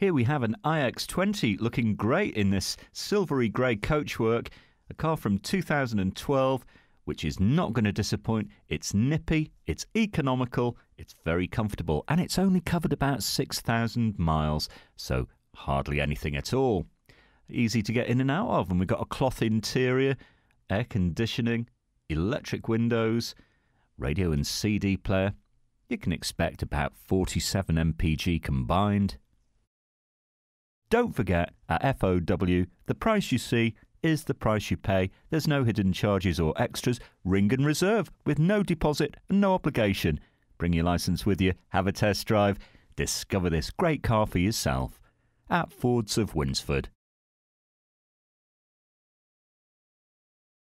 Here we have an iX20 looking great in this silvery grey coachwork, a car from 2012 which is not going to disappoint. It's nippy, it's economical, it's very comfortable, and it's only covered about 6,000 miles, so hardly anything at all. Easy to get in and out of, and we've got a cloth interior, air conditioning, electric windows, radio and CD player. You can expect about 47 mpg combined. Don't forget, at FOW, the price you see is the price you pay. There's no hidden charges or extras. Ring and reserve with no deposit and no obligation. Bring your license with you, have a test drive, discover this great car for yourself at Fords of Winsford.